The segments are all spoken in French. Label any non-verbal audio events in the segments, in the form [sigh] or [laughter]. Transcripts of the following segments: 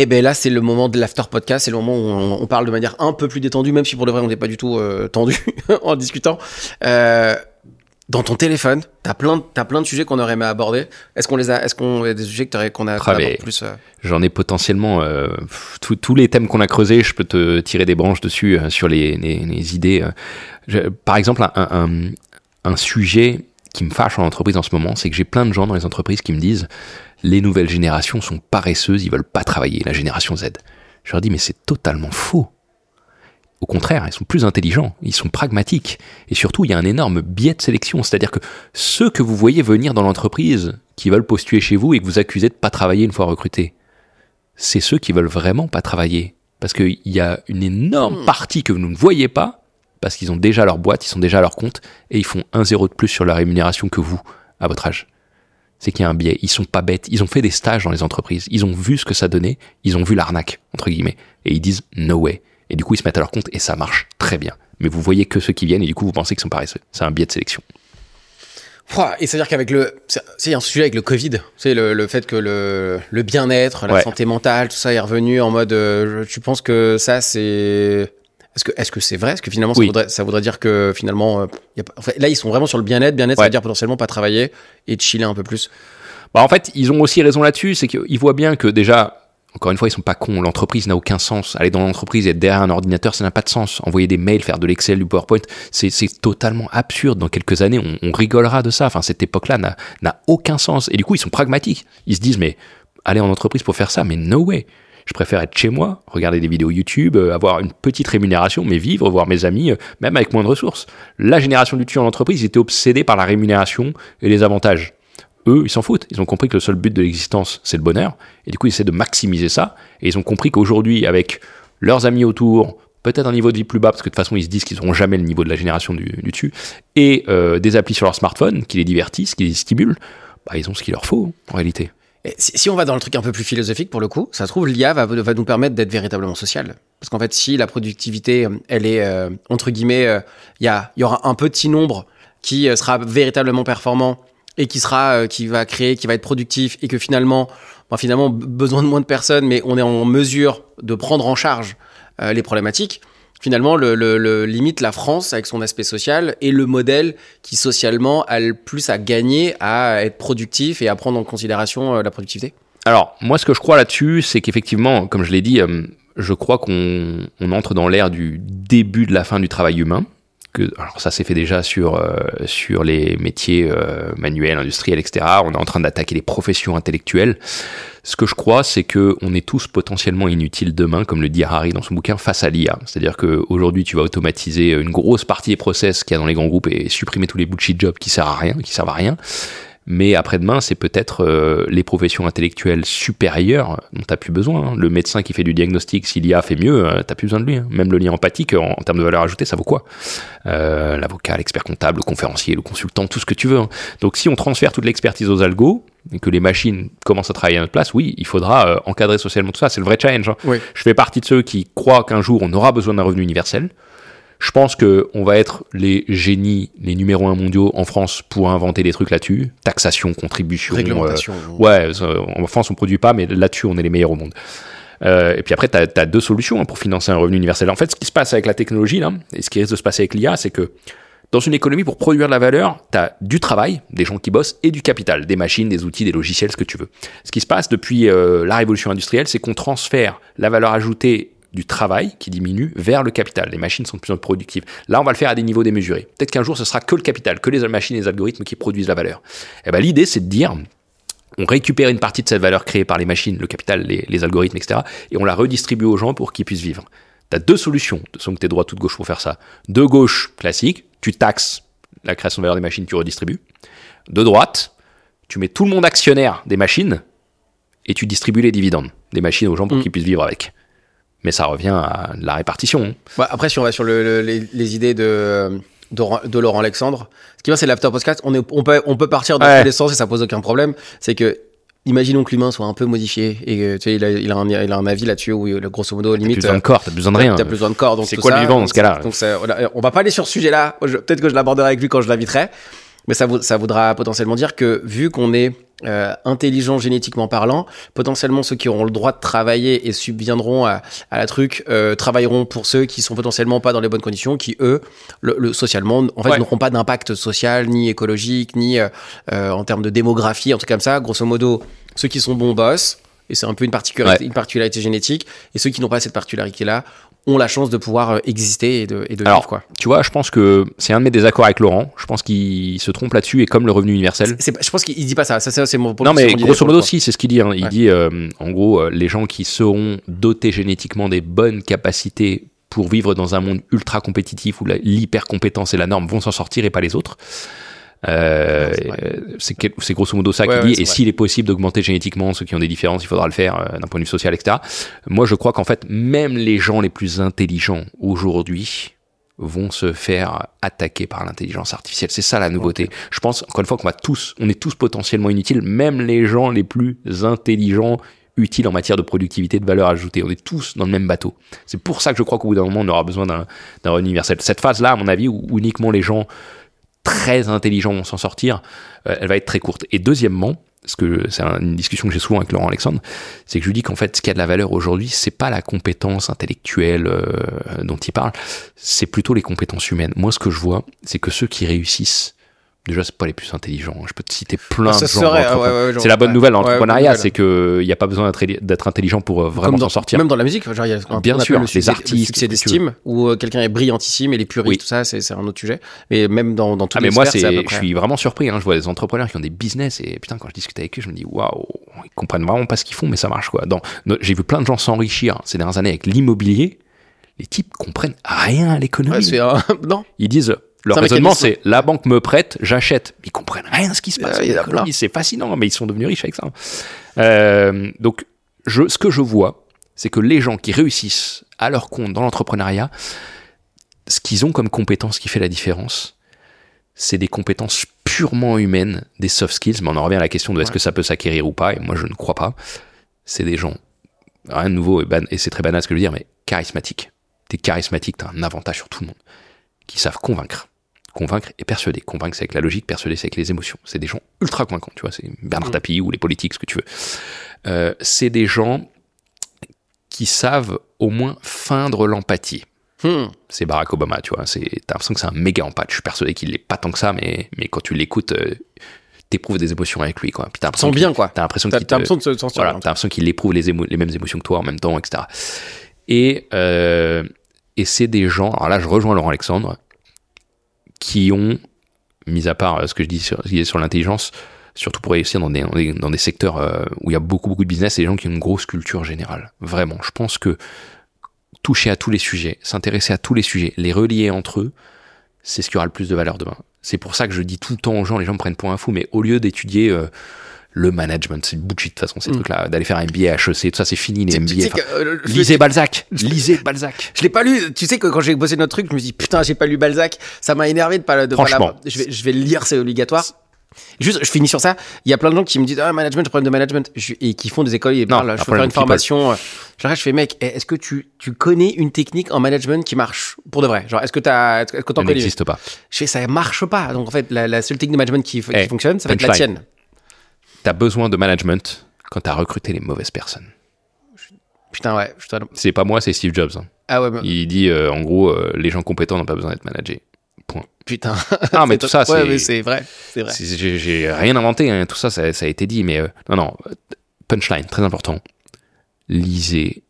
Et eh ben là, c'est le moment de l'after podcast, c'est le moment où on, parle de manière un peu plus détendue, même si pour le vrai, on n'est pas du tout euh, tendu [laughs] en discutant. Euh, dans ton téléphone, t'as plein, as plein de sujets qu'on aurait aimé aborder. Est-ce qu'on les a, est-ce qu'on a des sujets que qu'on a, ah plus euh J'en ai potentiellement tous les thèmes qu'on a creusés. Je peux te tirer des branches dessus sur les, idées. par exemple, un, un sujet qui me fâche en entreprise en ce moment, c'est que j'ai plein de gens dans les entreprises qui me disent les nouvelles générations sont paresseuses, ils veulent pas travailler, la génération Z. Je leur dis mais c'est totalement faux. Au contraire, ils sont plus intelligents, ils sont pragmatiques. Et surtout, il y a un énorme biais de sélection. C'est-à-dire que ceux que vous voyez venir dans l'entreprise, qui veulent postuler chez vous et que vous accusez de pas travailler une fois recrutés, c'est ceux qui veulent vraiment pas travailler. Parce qu'il y a une énorme hmm. partie que vous ne voyez pas, parce qu'ils ont déjà leur boîte, ils sont déjà à leur compte, et ils font un zéro de plus sur la rémunération que vous, à votre âge. C'est qu'il y a un biais. Ils sont pas bêtes. Ils ont fait des stages dans les entreprises. Ils ont vu ce que ça donnait. Ils ont vu l'arnaque, entre guillemets. Et ils disent no way. Et du coup, ils se mettent à leur compte et ça marche très bien. Mais vous voyez que ceux qui viennent et du coup, vous pensez qu'ils sont paresseux. C'est un biais de sélection. Et c'est-à-dire qu'avec le, c'est un sujet avec le Covid, c'est le, le, fait que le, le bien-être, la santé mentale, tout ça est revenu en mode, euh, tu penses que ça c'est est-ce que c'est vrai Est-ce que finalement ça, voudrait, dire que finalement euh, là ils sont vraiment sur le bien-être, bien-être cest ça dire potentiellement pas travailler et chiller un peu plus. Bah en fait ils ont aussi raison là-dessus, c'est qu'ils voient bien que déjà encore une fois, ils sont pas cons. L'entreprise n'a aucun sens. Aller dans l'entreprise et être derrière un ordinateur, ça n'a pas de sens. Envoyer des mails, faire de l'Excel, du PowerPoint, c'est totalement absurde. Dans quelques années, on, on rigolera de ça. Enfin, cette époque-là n'a aucun sens. Et du coup, ils sont pragmatiques. Ils se disent, mais aller en entreprise pour faire ça, mais no way. Je préfère être chez moi, regarder des vidéos YouTube, euh, avoir une petite rémunération, mais vivre, voir mes amis, euh, même avec moins de ressources. La génération du tu en entreprise était obsédée par la rémunération et les avantages. Eux, ils s'en foutent. Ils ont compris que le seul but de l'existence, c'est le bonheur. Et du coup, ils essaient de maximiser ça. Et ils ont compris qu'aujourd'hui, avec leurs amis autour, peut-être un niveau de vie plus bas, parce que de toute façon, ils se disent qu'ils n'auront jamais le niveau de la génération du, tu, dessus, et euh, des applis sur leur smartphone qui les divertissent, qui les stimulent, bah, ils ont ce qu'il leur faut, en réalité. Si on va dans le truc un peu plus philosophique, pour le coup, ça se trouve, l'IA va, va, nous permettre d'être véritablement social. Parce qu'en fait, si la productivité, euh, elle est, euh, entre guillemets, il euh, y, aura un petit nombre qui sera véritablement performant et qui, sera, qui va créer, qui va être productif et que finalement, ben, finalement, besoin de moins de personnes, mais on est en mesure de prendre en charge les problématiques, finalement, le, limite la France, avec son aspect social, et le modèle qui, socialement, a le plus à gagner à être productif et à prendre en considération euh, la productivité Alors, moi, ce que je crois là-dessus, c'est qu'effectivement, comme je l'ai dit, euh, je crois qu'on on entre dans l'ère du début de la fin du travail humain alors ça s'est fait déjà sur euh, sur les métiers euh, manuels, industriels, etc. On est en train d'attaquer les professions intellectuelles. Ce que je crois, c'est que on est tous potentiellement inutiles demain, comme le dit Harry dans son bouquin, face à l'IA. C'est-à-dire que aujourd'hui, tu vas automatiser une grosse partie des process qu'il y a dans les grands groupes et supprimer tous les bullshit jobs qui servent à rien, qui servent à rien mais après-demain, c'est peut-être euh, les professions intellectuelles supérieures dont tu plus besoin. Hein. Le médecin qui fait du diagnostic, s'il y a fait mieux, tu euh, t'as plus besoin de lui. Hein. Même le lien empathique, en, termes de valeur ajoutée, ça vaut quoi euh, L'avocat, l'expert comptable, le conférencier, le consultant, tout ce que tu veux. Hein. Donc si on transfère toute l'expertise aux algos, et que les machines commencent à travailler à notre place, oui, il faudra encadrer socialement tout ça. C'est le vrai challenge. Je fais partie de ceux qui croient qu'un jour, on aura besoin d'un revenu universel. Je pense qu'on va être les génies, les numéros un mondiaux en France pour inventer des trucs là-dessus. Taxation, contribution. Réglementation. Euh, ouais, en France, on produit pas, mais là-dessus, on est les meilleurs au monde. Euh, et puis après, tu as, deux solutions hein, pour financer un revenu universel. En fait, ce qui se passe avec la technologie, là, et ce qui risque de se passer avec l'IA, c'est que dans une économie, pour produire de la valeur, tu as du travail, des gens qui bossent, et du capital, des machines, des outils, des logiciels, ce que tu veux. Ce qui se passe depuis euh, la révolution industrielle, c'est qu'on transfère la valeur ajoutée du travail qui diminue vers le capital. Les machines sont de plus en plus productives. Là, on va le faire à des niveaux démesurés. Peut-être qu'un jour, ce sera que le capital, que les machines les algorithmes qui produisent la valeur. Et eh ben, l'idée, c'est de dire, on récupère une partie de cette valeur créée par les machines, le capital, les, algorithmes, etc. Et on la redistribue aux gens pour qu'ils puissent vivre. t'as deux solutions, de que t'es droit droite ou de gauche pour faire ça. De gauche, classique, tu taxes la création de valeur des machines, tu redistribues. De droite, tu mets tout le monde actionnaire des machines et tu distribues les dividendes des machines aux gens pour mm. qu'ils puissent vivre avec mais ça revient à la répartition. après, si on va sur les, idées de, de, Laurent Alexandre, ce qui va, c'est l'after podcast. On, est, on, peut, on peut partir dans l'essence les sens et ça pose aucun problème. C'est que Imaginons que l'humain soit un peu modifié et tu sais, il, a, un, avis là-dessus où, grosso modo, limite. T'as besoin de corps, t'as besoin de rien. T'as besoin de corps. C'est quoi le vivant dans ce cas-là Donc, on, on, va pas aller sur ce sujet-là. Peut-être que je l'aborderai avec lui quand je l'inviterai. Mais ça, ça voudra potentiellement dire que, vu qu'on est euh, intelligent génétiquement parlant, potentiellement ceux qui auront le droit de travailler et subviendront à, la truc euh, travailleront pour ceux qui sont potentiellement pas dans les bonnes conditions, qui eux, le, socialement, en fait, n'auront pas d'impact social, ni écologique, ni euh, en termes de démographie, en tout comme ça. Grosso modo, ceux qui sont bons boss, et c'est un peu une particularité, une particularité génétique, et ceux qui n'ont pas cette particularité-là ont la chance de pouvoir euh, exister et de, et vivre, quoi. Tu vois, je pense que c'est un de mes désaccords avec Laurent. Je pense qu'il se trompe là-dessus et comme le revenu universel. C'est, je pense qu'il dit pas ça. ça c'est, mon, non, mais grosso modo, si, c'est ce qu'il dit. Hein. Il dit, euh, en gros, euh, les gens qui seront dotés génétiquement des bonnes capacités pour vivre dans un monde ultra compétitif où l'hyper compétence est la norme vont s'en sortir et pas les autres. Euh, c'est grosso modo ça qui qu'il dit. et s'il est possible d'augmenter génétiquement ceux qui ont des différences, il faudra le faire euh, d'un point de vue social, etc. Moi, je crois qu'en fait, même les gens les plus intelligents aujourd'hui vont se faire attaquer par l'intelligence artificielle. C'est ça la nouveauté. Je pense, encore une fois, qu'on va tous, on est tous potentiellement inutiles, même les gens les plus intelligents utiles en matière de productivité, de valeur ajoutée. On est tous dans le même bateau. C'est pour ça que je crois qu'au bout d'un moment, on aura besoin d'un universel. Cette phase-là, à mon avis, où uniquement les gens très intelligent vont s'en sortir, euh, elle va être très courte. Et deuxièmement, ce que c'est une discussion que j'ai souvent avec Laurent Alexandre, c'est que je lui dis qu'en fait, ce qui a de la valeur aujourd'hui, c'est pas la compétence intellectuelle euh, dont il parle, c'est plutôt les compétences humaines. Moi, ce que je vois, c'est que ceux qui réussissent Déjà, c'est pas les plus intelligents. Hein. Je peux te citer plein ah, de gens. c'est la bonne nouvelle en entrepreneuriat, c'est il n'y euh, a pas besoin d'être intelligent pour euh, vraiment s'en sortir. Même dans la musique, genre, y a bien sûr, les artistes, c'est d'estime où euh, quelqu'un est brillantissime et les puristes, tout ça, c'est un autre sujet. Mais même dans, dans tous ah, mais moi, je suis vraiment surpris. Hein. Je vois des entrepreneurs qui ont des business et putain, quand je discute avec eux, je me dis waouh, ils comprennent vraiment pas ce qu'ils font, mais ça marche quoi. J'ai vu plein de gens s'enrichir ces dernières années avec l'immobilier. Les types comprennent rien à l'économie. [laughs] Ils disent leur raisonnement, c'est la banque me prête, j'achète. Ils comprennent rien à ce qui se ah passe. c'est fascinant, mais ils sont devenus riches avec ça. Hein. Euh, donc, ce que je vois, c'est que les gens qui réussissent à leur compte dans l'entrepreneuriat, ce qu'ils ont comme compétence qui fait la différence, c'est des compétences purement humaines, des soft skills, mais on en revient à la question de est-ce que ça peut s'acquérir ou pas, et moi je ne crois pas. C'est des gens, rien de nouveau, et, et c'est très banal ce que je veux dire, mais charismatiques. T'es charismatique, t'as un avantage sur tout le monde qui savent convaincre. Convaincre et persuader. Convaincre, c'est avec la logique, persuader, c'est avec les émotions. C'est des gens ultra convaincants, tu vois. C'est Bernard mm. Tapie ou les politiques, ce que tu veux. Euh, c'est des gens qui savent au moins feindre l'empathie. Hmm. C'est Barack Obama, tu vois. T'as l'impression que c'est un méga empathe. Je suis persuadé qu'il l'est pas tant que ça, mais, mais quand tu l'écoutes, tu euh, t'éprouves des émotions avec lui, quoi. Puis t'as l'impression bien, quoi. T'as l'impression qu'il te... qu'il éprouve les, mêmes émotions que toi en même temps, etc. Et et c'est des gens, alors là je rejoins Laurent Alexandre, qui ont, mis à part euh, ce que je dis sur, sur l'intelligence, surtout pour réussir dans des, dans des, secteurs euh, où il y a beaucoup, beaucoup de business, et des gens qui ont une grosse culture générale. Vraiment. Je pense que toucher à tous les sujets, s'intéresser à tous les sujets, les relier entre eux, c'est ce qui aura le plus de valeur demain. C'est pour ça que je dis tout le temps aux gens, les gens me prennent pour un fou, mais au lieu d'étudier euh, le management. C'est bullshit de toute façon ces mm. trucs-là. D'aller faire un MBA HEC, tout ça c'est fini les MBA. Euh, lisez Balzac, lisez Balzac. Je l'ai pas lu. Tu sais que quand j'ai bossé notre truc, je me dis putain j'ai pas lu Balzac. Ça m'a énervé de pas de Franchement, je vais je vais le lire, c'est obligatoire. Juste, je finis sur ça. Il y a plein de gens qui me disent ah management, problème de management, et qui font des écoles et parlent. Je peux une formation. Euh, je fais mec, eh, est-ce que tu, connais une technique en management qui marche pour de vrai Genre, est-ce que tu est-ce que t'en connais n'existe pas. Je fais ça marche pas. Donc en fait, la, seule technique de management qui, eh, fonctionne, ça va être la tienne t'as besoin de management quand t'as recruté les mauvaises personnes. Putain, ouais. C'est pas moi, c'est Steve Jobs. Hein. Ah ouais, Il dit, euh, en gros, euh, les gens compétents n'ont pas besoin d'être managés. Point. Putain. Ah, [laughs] mais tout ça, c'est. vrai. C'est vrai. J'ai rien inventé, hein. tout ça, ça, a été dit, mais. Euh, non, non. Punchline, très important. Lisez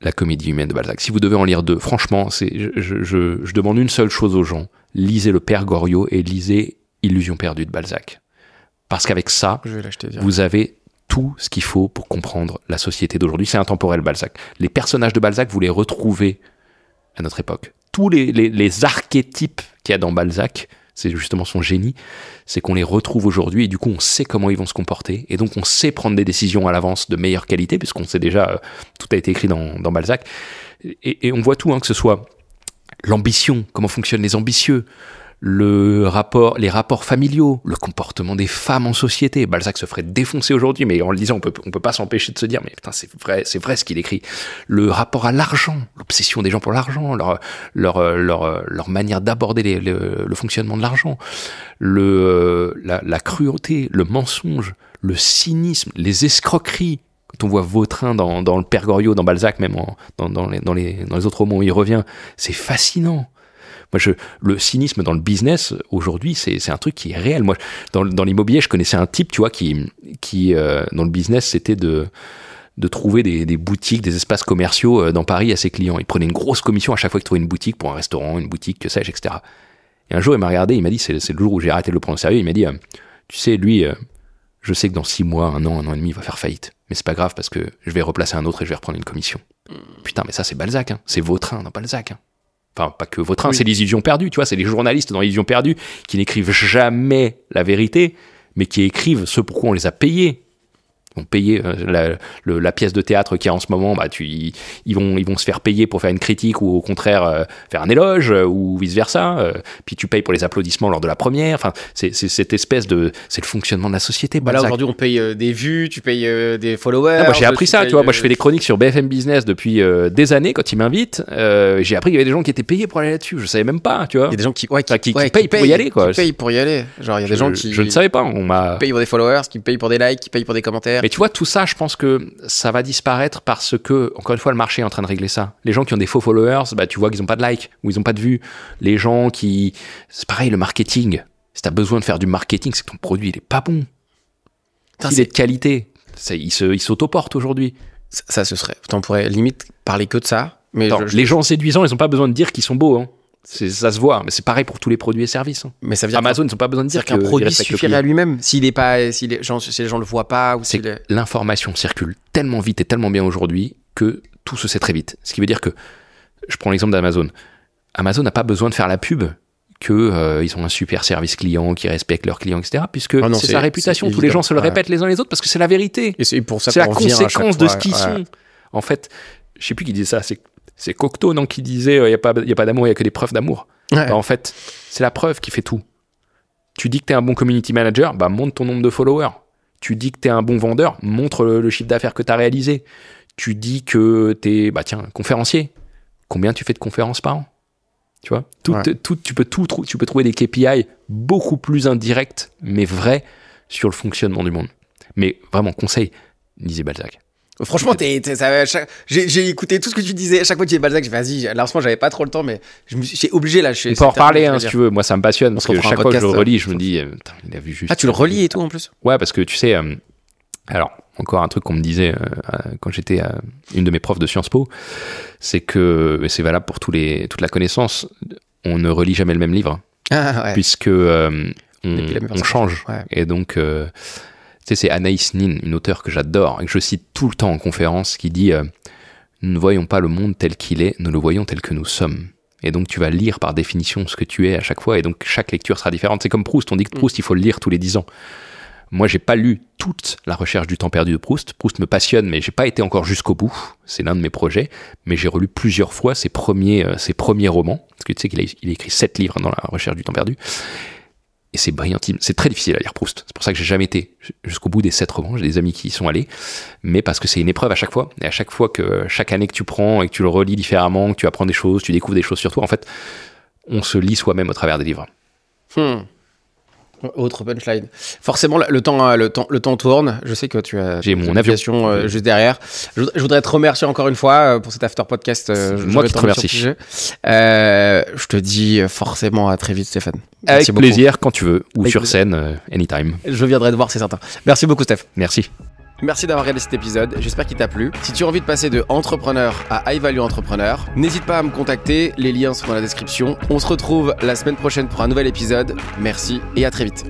la comédie humaine de Balzac. Si vous devez en lire deux, franchement, c'est, je demande une seule chose aux gens. Lisez Le Père Goriot et lisez Illusion perdue de Balzac. Parce qu'avec ça, vous avez tout ce qu'il faut pour comprendre la société d'aujourd'hui. C'est intemporel, Balzac. Les personnages de Balzac, vous les retrouvez à notre époque. Tous les, archétypes qu'il y a dans Balzac, c'est justement son génie, c'est qu'on les retrouve aujourd'hui et du coup on sait comment ils vont se comporter et donc on sait prendre des décisions à l'avance de meilleure qualité puisqu'on sait déjà, euh, tout a été écrit dans, Balzac. Et, on voit tout, hein, que ce soit l'ambition, comment fonctionnent les ambitieux, le rapport, les rapports familiaux, le comportement des femmes en société. Balzac se ferait défoncer aujourd'hui, mais en le disant on peut, peut pas s'empêcher de se dire, mais putain, c'est vrai, c'est vrai ce qu'il écrit. Le rapport à l'argent, l'obsession des gens pour l'argent, leur, leur, leur, manière d'aborder le fonctionnement de l'argent, le, la, cruauté, le mensonge, le cynisme, les escroqueries, quand on voit Vautrin dans, le Père Goriot, dans Balzac, même dans, dans les autres romans où il revient, c'est fascinant. Moi, le cynisme dans le business aujourd'hui, c'est un truc qui est réel. Moi, dans, l'immobilier, je connaissais un type, tu vois, qui, qui euh, dans le business, c'était de de trouver des, boutiques, des espaces commerciaux euh, dans Paris à ses clients. Il prenait une grosse commission à chaque fois qu'il trouvait une boutique pour un restaurant, une boutique, que sais-je, etc. Et un jour, il m'a regardé, il m'a dit, c'est le jour où j'ai arrêté de le prendre au sérieux, il m'a dit, euh, tu sais, lui, je sais que dans six mois, un an, un an et demi, il va faire faillite. Mais c'est pas grave parce que je vais replacer un autre et je vais reprendre une commission. Putain, mais ça, c'est Balzac, hein. c'est Vautrin dans Balzac. Hein. Enfin, pas que votre oui. c'est l'illusion perdue, tu vois, c'est les journalistes dans l'illusion perdue qui n'écrivent jamais la vérité, mais qui écrivent ce pourquoi on les a payés vont payer euh, la, pièce de théâtre qui a en ce moment, bah, tu, ils, vont, ils vont se faire payer pour faire une critique ou au contraire euh, faire un éloge euh, ou vice-versa. puis tu payes pour les applaudissements lors de la première. Enfin, c'est cette espèce de... C'est le fonctionnement de la société. Bah là, aujourd'hui, on paye des vues, tu payes des followers. j'ai appris ça, tu vois. Moi, je fais des chroniques sur BFM Business depuis des années quand ils m'invitent. j'ai appris qu'il y avait des gens qui étaient payés pour aller là-dessus. Je savais même pas, tu vois. Il y a des gens qui, payent, pour y aller, quoi. y a des je, gens qui... Je ne savais pas. On m'a... payent pour des followers, qui payent pour des likes, qui payent pour des commentaires mais tu vois, tout ça, je pense que ça va disparaître parce que, encore une fois, le marché est en train de régler ça. Les gens qui ont des faux followers, bah, tu vois qu'ils n'ont pas de likes ou ils n'ont pas de vues. Les gens qui. C'est pareil, le marketing. Si tu as besoin de faire du marketing, c'est que ton produit, il n'est pas bon. il est... de qualité. Est... Il s'autoporte aujourd'hui. Ça, ce serait. On pourrait limite parler que de ça. Mais Les gens séduisants, ils n'ont pas besoin de dire qu'ils sont beaux. Hein ça se voit, mais c'est pareil pour tous les produits et services. Hein. Mais Amazon, ils n'ont pas besoin de dire qu'un produit suffirait à lui-même. S'il est pas, si les gens, si le voient pas ou c'est l'information circule tellement vite et tellement bien aujourd'hui que tout se sait très vite. Ce qui veut dire que je prends l'exemple d'Amazon. Amazon n'a pas besoin de faire la pub qu'ils euh, ils ont un super service client qui respecte leurs clients, etc. Puisque ah c'est sa réputation. Tous les gens se le répètent les uns les autres parce que c'est la vérité. Et c'est pour ça la conséquence de ce qu'ils sont. En fait, je sais plus qui disait ça. C'est c'est Cocteau non, qui disait il euh, n'y a pas, y a pas d'amour, il n'y a que des preuves d'amour. Bah, en fait, c'est la preuve qui fait tout. Tu dis que tu es un bon community manager, bah, ton nombre de followers. Tu dis que tu es un bon vendeur, montre le, chiffre d'affaires que tu as réalisé. Tu dis que tu es bah, tiens, conférencier. Combien tu fais de conférences par an tu vois, tout, tout, tu, peux tout, tu peux trouver des KPI beaucoup plus indirects, mais vrais, sur le fonctionnement du monde. Mais vraiment, conseil, disait Balzac. Franchement, j'ai écouté tout ce que tu disais. À chaque fois que tu disais Balzac, vas-y, là en ce moment, j'avais pas trop le temps, mais j'ai obligé là. On peut en parler hein, si tu veux. Moi, ça me passionne. parce que chaque fois que je le relis, je euh, me dis, euh, il a vu juste. Ah, tu le relis et tout en plus Ouais, parce que tu sais, euh, alors, encore un truc qu'on me disait quand j'étais une de mes profs de Sciences Po, c'est que, c'est valable pour tous les, toute la connaissance, on ne relit jamais le même livre. Ah, Puisque. On, change. Et donc, c'est Anaïs Nin, une auteure que j'adore et que je cite tout le temps en conférence, qui dit euh, Nous ne voyons pas le monde tel qu'il est, nous le voyons tel que nous sommes. Et donc tu vas lire par définition ce que tu es à chaque fois, et donc chaque lecture sera différente. C'est comme Proust, on dit que mm. Proust, il faut le lire tous les dix ans. Moi, j'ai pas lu toute la recherche du temps perdu de Proust. Proust me passionne, mais j'ai pas été encore jusqu'au bout. C'est l'un de mes projets. Mais j'ai relu plusieurs fois ses premiers, euh, ses premiers romans. Parce que tu sais qu'il a, il a écrit sept livres dans la recherche du temps perdu et c'est brillant C'est très difficile à lire Proust. C'est pour ça que j'ai jamais été jusqu'au bout des sept romans. J'ai des amis qui y sont allés, mais parce que c'est une épreuve à chaque fois. Et à chaque fois que chaque année que tu prends et que tu le relis différemment, que tu apprends des choses, tu découvres des choses sur toi. En fait, on se lit soi-même au travers des livres. Hmm. Autre punchline. Forcément, le temps, hein, le temps, le temps tourne. Je sais que tu as. J'ai mon aviation euh, juste derrière. Je, voudrais te remercier encore une fois euh, pour cet after podcast. Euh, moi qui te remercie. je te dis forcément à très vite, Stéphane. Avec plaisir quand tu veux ou sur scène, anytime. Je viendrai te voir, c'est certain. Merci beaucoup, Steph. Merci. Merci d'avoir regardé cet épisode, j'espère qu'il t'a plu. Si tu as envie de passer de entrepreneur à high value entrepreneur, n'hésite pas à me contacter, les liens sont dans la description. On se retrouve la semaine prochaine pour un nouvel épisode. Merci et à très vite.